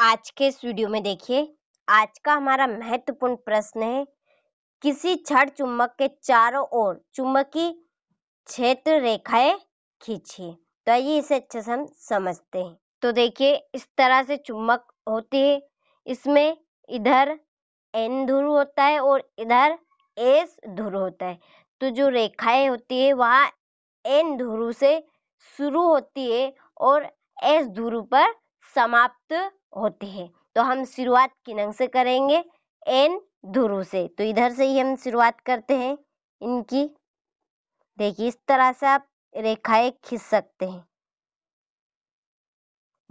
आज के इस वीडियो में देखिए आज का हमारा महत्वपूर्ण प्रश्न है किसी छड़ चुंबक के चारों ओर चुंबकीय क्षेत्र रेखाएं खींचिए तो आइए इसे अच्छे से हम समझते हैं तो देखिए इस तरह से चुंबक होती है इसमें इधर एन ध्रुव होता है और इधर एस ध्रुव होता है तो जो रेखाएं होती है वह एन ध्रुव से शुरू होती है और एस ध्रुव पर समाप्त होते हैं तो हम शुरुआत किनंग से करेंगे एन धुरु से तो इधर से ही हम शुरुआत करते हैं इनकी देखिए इस तरह से आप रेखाएं खींच सकते हैं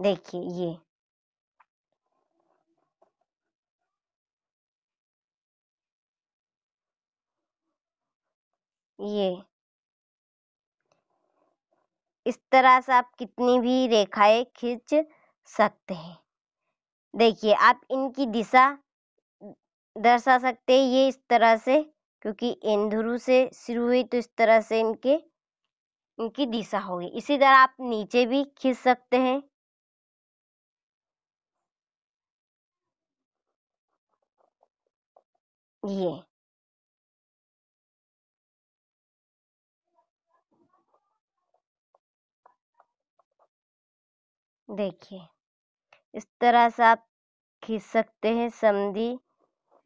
देखिए ये ये इस तरह से आप कितनी भी रेखाएं खींच सकते हैं देखिए आप इनकी दिशा दर्शा सकते हैं ये इस तरह से क्योंकि इन से शुरू हुई तो इस तरह से इनके इनकी दिशा होगी इसी तरह आप नीचे भी खींच सकते हैं ये देखिए इस तरह से आप खींच सकते हैं संधि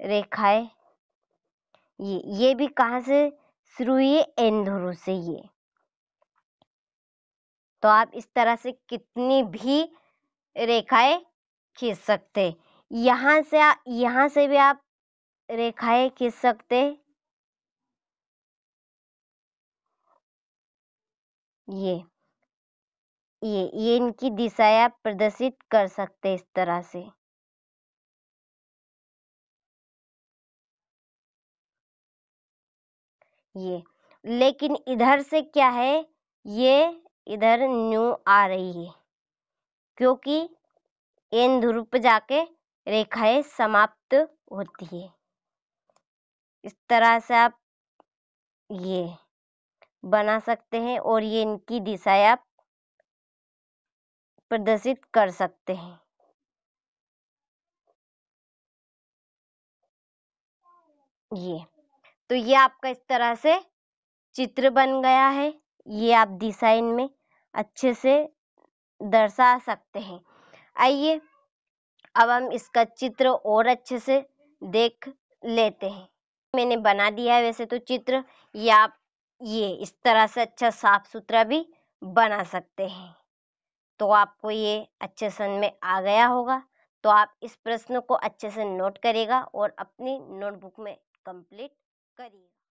रेखाएं ये ये भी कहाँ से शुरू हुई है एन ध्रुव से ये तो आप इस तरह से कितनी भी रेखाएं खींच सकते यहाँ से यहाँ से भी आप रेखाएं खींच सकते ये ये ये इनकी दिशाएं आप प्रदर्शित कर सकते हैं इस तरह से ये लेकिन इधर से क्या है ये इधर न्यू आ रही है क्योंकि एन ध्रुव पर जाके रेखाएं समाप्त होती है इस तरह से आप ये बना सकते हैं और ये इनकी दिशाएं आप प्रदर्शित कर सकते हैं ये तो ये आपका इस तरह से चित्र बन गया है ये आप डिजाइन में अच्छे से दर्शा सकते हैं आइए अब हम इसका चित्र और अच्छे से देख लेते हैं मैंने बना दिया है वैसे तो चित्र या आप ये इस तरह से अच्छा साफ सुथरा भी बना सकते हैं तो आपको ये अच्छे समझ में आ गया होगा तो आप इस प्रश्न को अच्छे से नोट करेगा और अपनी नोटबुक में कंप्लीट करिएगा